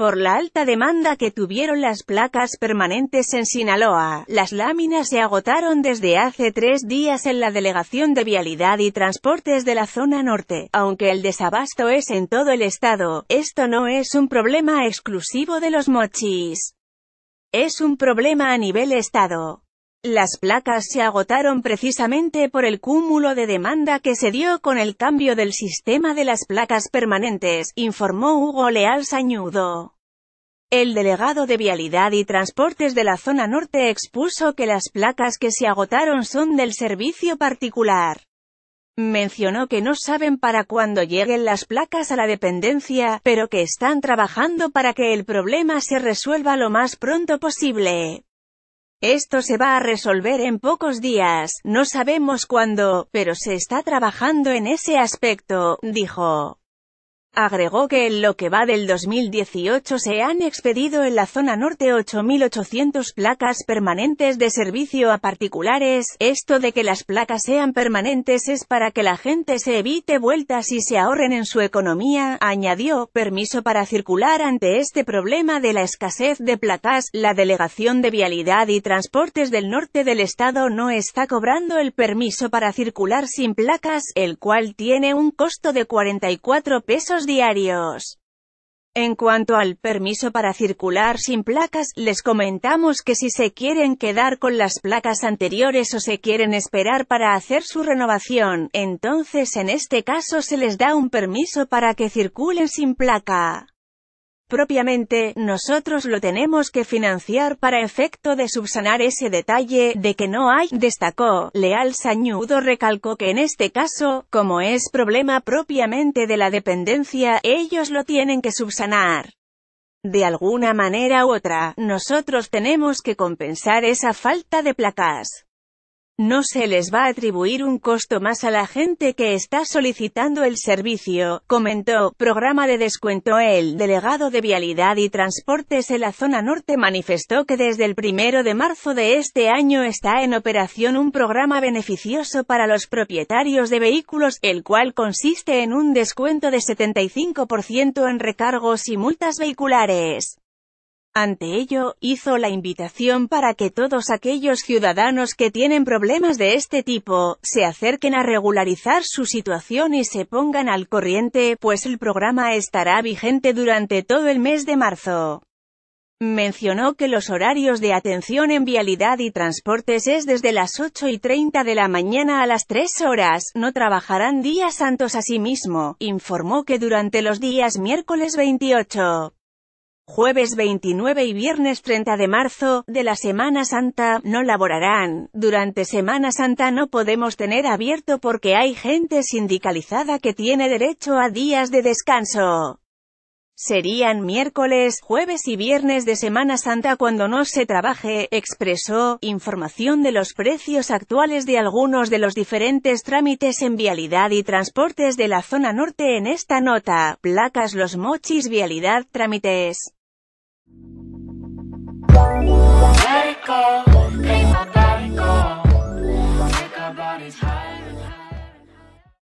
Por la alta demanda que tuvieron las placas permanentes en Sinaloa, las láminas se agotaron desde hace tres días en la Delegación de Vialidad y Transportes de la zona norte. Aunque el desabasto es en todo el estado, esto no es un problema exclusivo de los mochis. Es un problema a nivel estado. Las placas se agotaron precisamente por el cúmulo de demanda que se dio con el cambio del sistema de las placas permanentes, informó Hugo Leal Sañudo. El delegado de Vialidad y Transportes de la zona norte expuso que las placas que se agotaron son del servicio particular. Mencionó que no saben para cuándo lleguen las placas a la dependencia, pero que están trabajando para que el problema se resuelva lo más pronto posible. Esto se va a resolver en pocos días, no sabemos cuándo, pero se está trabajando en ese aspecto, dijo. Agregó que en lo que va del 2018 se han expedido en la zona norte 8.800 placas permanentes de servicio a particulares, esto de que las placas sean permanentes es para que la gente se evite vueltas y se ahorren en su economía, añadió, permiso para circular ante este problema de la escasez de placas, la Delegación de Vialidad y Transportes del Norte del Estado no está cobrando el permiso para circular sin placas, el cual tiene un costo de 44 pesos diarios. En cuanto al permiso para circular sin placas, les comentamos que si se quieren quedar con las placas anteriores o se quieren esperar para hacer su renovación, entonces en este caso se les da un permiso para que circulen sin placa. Propiamente, nosotros lo tenemos que financiar para efecto de subsanar ese detalle de que no hay, destacó. Leal Sañudo recalcó que en este caso, como es problema propiamente de la dependencia, ellos lo tienen que subsanar. De alguna manera u otra, nosotros tenemos que compensar esa falta de placas. No se les va a atribuir un costo más a la gente que está solicitando el servicio, comentó, programa de descuento el delegado de Vialidad y Transportes en la zona norte manifestó que desde el primero de marzo de este año está en operación un programa beneficioso para los propietarios de vehículos, el cual consiste en un descuento de 75% en recargos y multas vehiculares. Ante ello, hizo la invitación para que todos aquellos ciudadanos que tienen problemas de este tipo, se acerquen a regularizar su situación y se pongan al corriente, pues el programa estará vigente durante todo el mes de marzo. Mencionó que los horarios de atención en vialidad y transportes es desde las 8 y 30 de la mañana a las 3 horas, no trabajarán días santos asimismo, informó que durante los días miércoles 28, jueves 29 y viernes 30 de marzo, de la Semana Santa, no laborarán. Durante Semana Santa no podemos tener abierto porque hay gente sindicalizada que tiene derecho a días de descanso. Serían miércoles, jueves y viernes de Semana Santa cuando no se trabaje, expresó, información de los precios actuales de algunos de los diferentes trámites en vialidad y transportes de la zona norte en esta nota, placas los mochis vialidad trámites.